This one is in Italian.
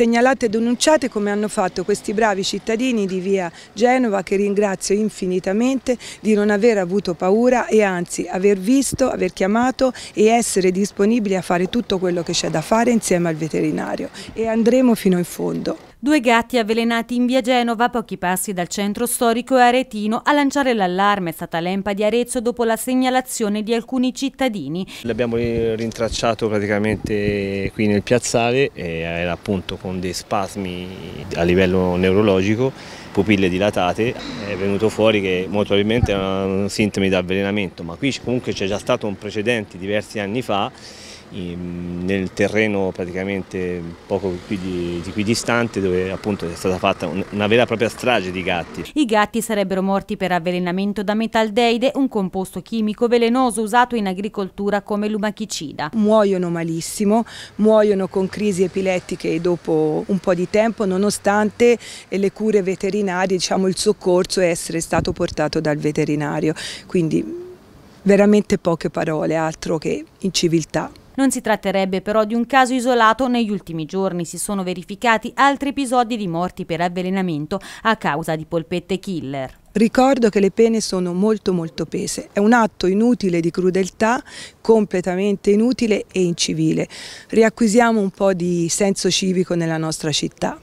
segnalate e denunciate come hanno fatto questi bravi cittadini di via Genova che ringrazio infinitamente di non aver avuto paura e anzi aver visto, aver chiamato e essere disponibili a fare tutto quello che c'è da fare insieme al veterinario e andremo fino in fondo. Due gatti avvelenati in via Genova, pochi passi dal centro storico aretino, a lanciare l'allarme è stata l'EMPA di Arezzo dopo la segnalazione di alcuni cittadini. L'abbiamo rintracciato praticamente qui nel piazzale, era appunto con dei spasmi a livello neurologico, pupille dilatate, è venuto fuori che molto probabilmente erano sintomi di avvelenamento, ma qui comunque c'è già stato un precedente diversi anni fa nel terreno praticamente poco qui di, di, qui distante dove appunto è stata fatta un, una vera e propria strage di gatti. I gatti sarebbero morti per avvelenamento da metaldeide, un composto chimico velenoso usato in agricoltura come lumachicida. Muoiono malissimo, muoiono con crisi epilettiche dopo un po' di tempo nonostante le cure veterinarie, diciamo il soccorso essere stato portato dal veterinario. Quindi veramente poche parole, altro che inciviltà. Non si tratterebbe però di un caso isolato, negli ultimi giorni si sono verificati altri episodi di morti per avvelenamento a causa di polpette killer. Ricordo che le pene sono molto molto pese, è un atto inutile di crudeltà, completamente inutile e incivile. Riacquisiamo un po' di senso civico nella nostra città.